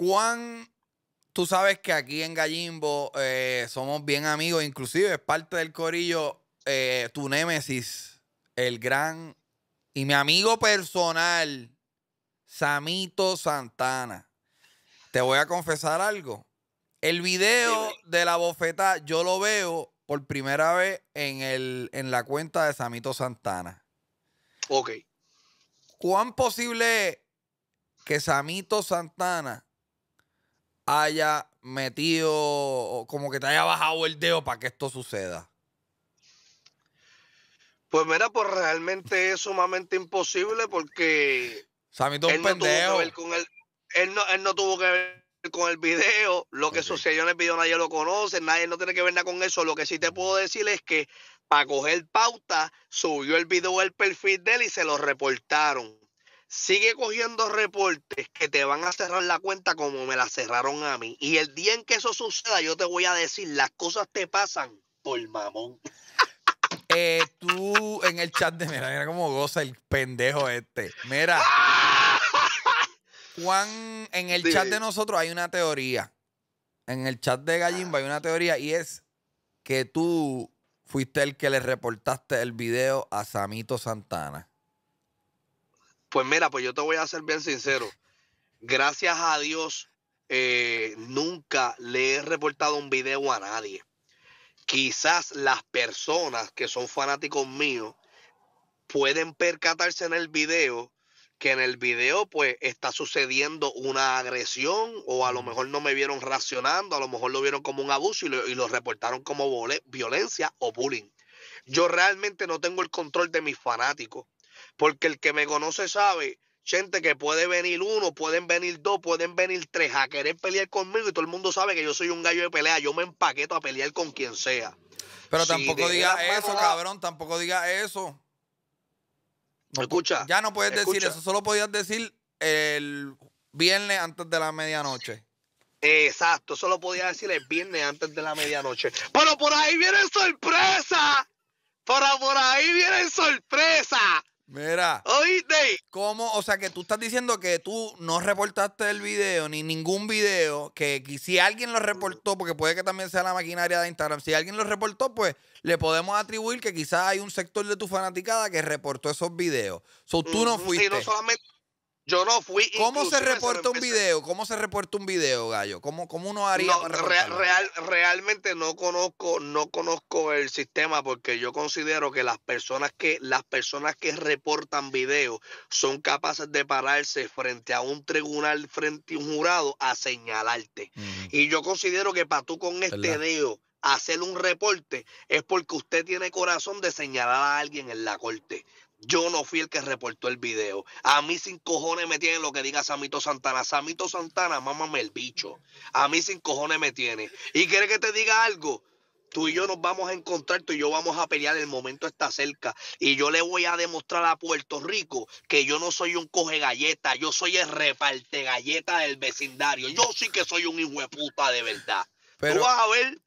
Juan, tú sabes que aquí en Gallimbo eh, somos bien amigos, inclusive es parte del corillo eh, tu némesis, el gran y mi amigo personal, Samito Santana. Te voy a confesar algo. El video de la bofeta yo lo veo por primera vez en, el, en la cuenta de Samito Santana. Ok. ¿Cuán posible que Samito Santana haya metido, como que te haya bajado el dedo para que esto suceda? Pues mira, pues realmente es sumamente imposible porque él, no tuvo que ver con el, él, no, tuvo que ver con el video, lo que sucedió en el video nadie lo conoce, nadie no tiene que ver nada con eso. Lo que sí te puedo decir es que para coger pauta, subió el video el perfil de él y se lo reportaron sigue cogiendo reportes que te van a cerrar la cuenta como me la cerraron a mí. Y el día en que eso suceda, yo te voy a decir, las cosas te pasan por mamón. Eh, tú en el chat de mira, mira cómo goza el pendejo este. Mira. Juan, en el chat de nosotros hay una teoría. En el chat de Gallimba hay una teoría y es que tú fuiste el que le reportaste el video a Samito Santana. Pues mira, pues yo te voy a ser bien sincero. Gracias a Dios, eh, nunca le he reportado un video a nadie. Quizás las personas que son fanáticos míos pueden percatarse en el video que en el video pues está sucediendo una agresión o a lo mejor no me vieron racionando, a lo mejor lo vieron como un abuso y lo, y lo reportaron como violencia o bullying. Yo realmente no tengo el control de mis fanáticos. Porque el que me conoce sabe, gente, que puede venir uno, pueden venir dos, pueden venir tres a querer pelear conmigo y todo el mundo sabe que yo soy un gallo de pelea. Yo me empaqueto a pelear con quien sea. Pero tampoco diga eso, cabrón, tampoco diga eso. No, escucha. Ya no puedes decir eso, solo podías decir el viernes antes de la medianoche. Exacto, Solo podías podía decir el viernes antes de la medianoche. Pero por ahí viene sorpresa. Pero por ahí viene sorpresa. Mira. ¿Oíste? ¿Cómo? O sea, que tú estás diciendo que tú no reportaste el video, ni ningún video, que, si alguien lo reportó, porque puede que también sea la maquinaria de Instagram, si alguien lo reportó, pues le podemos atribuir que quizás hay un sector de tu fanaticada que reportó esos videos. So, tú no fuiste. Sí, no solamente yo no fui. ¿Cómo se reporta un video? ¿Cómo se reporta un video, Gallo? ¿Cómo, cómo uno haría? realmente no conozco, no conozco el sistema porque yo considero que las personas que, las personas que reportan videos son capaces de pararse frente a un tribunal, frente a un jurado a señalarte. Y yo considero que para tú con este dedo hacer un reporte es porque usted tiene corazón de señalar a alguien en la corte. Yo no fui el que reportó el video. A mí sin cojones me tienen lo que diga Samito Santana. Samito Santana, mámame el bicho. A mí sin cojones me tiene. ¿Y quiere que te diga algo? Tú y yo nos vamos a encontrar, tú y yo vamos a pelear, el momento está cerca. Y yo le voy a demostrar a Puerto Rico que yo no soy un coge galleta, yo soy el reparte galleta del vecindario. Yo sí que soy un hijo de puta de verdad. Tú vas a ver